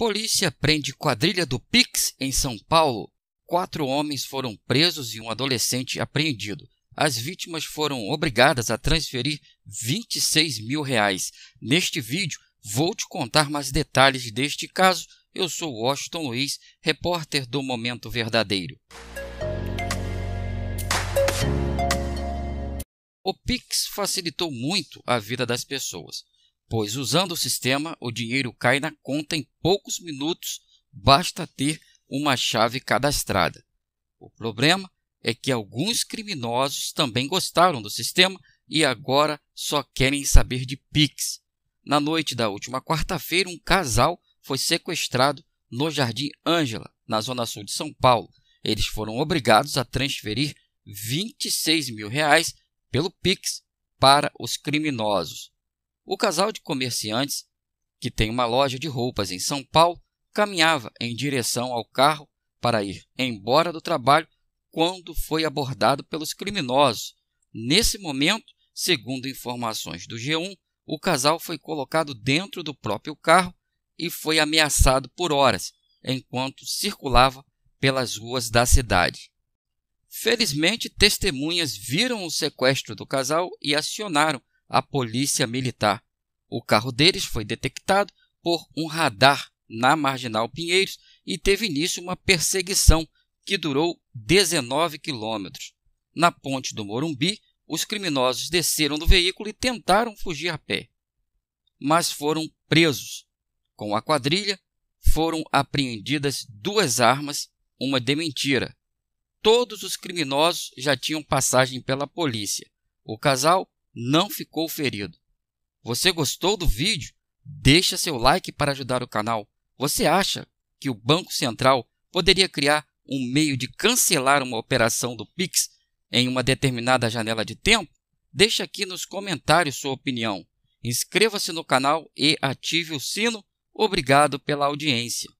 Polícia prende quadrilha do Pix em São Paulo. Quatro homens foram presos e um adolescente apreendido. As vítimas foram obrigadas a transferir 26 mil reais. Neste vídeo, vou te contar mais detalhes deste caso. Eu sou Washington Luiz, repórter do Momento Verdadeiro. O Pix facilitou muito a vida das pessoas pois usando o sistema, o dinheiro cai na conta em poucos minutos, basta ter uma chave cadastrada. O problema é que alguns criminosos também gostaram do sistema e agora só querem saber de Pix. Na noite da última quarta-feira, um casal foi sequestrado no Jardim Ângela, na zona sul de São Paulo. Eles foram obrigados a transferir 26 mil reais pelo Pix para os criminosos. O casal de comerciantes, que tem uma loja de roupas em São Paulo, caminhava em direção ao carro para ir embora do trabalho quando foi abordado pelos criminosos. Nesse momento, segundo informações do G1, o casal foi colocado dentro do próprio carro e foi ameaçado por horas enquanto circulava pelas ruas da cidade. Felizmente, testemunhas viram o sequestro do casal e acionaram a polícia militar. O carro deles foi detectado por um radar na Marginal Pinheiros e teve início uma perseguição que durou 19 quilômetros. Na ponte do Morumbi, os criminosos desceram do veículo e tentaram fugir a pé, mas foram presos. Com a quadrilha, foram apreendidas duas armas, uma de mentira. Todos os criminosos já tinham passagem pela polícia. O casal não ficou ferido. Você gostou do vídeo? Deixa seu like para ajudar o canal. Você acha que o Banco Central poderia criar um meio de cancelar uma operação do Pix em uma determinada janela de tempo? Deixe aqui nos comentários sua opinião. Inscreva-se no canal e ative o sino. Obrigado pela audiência.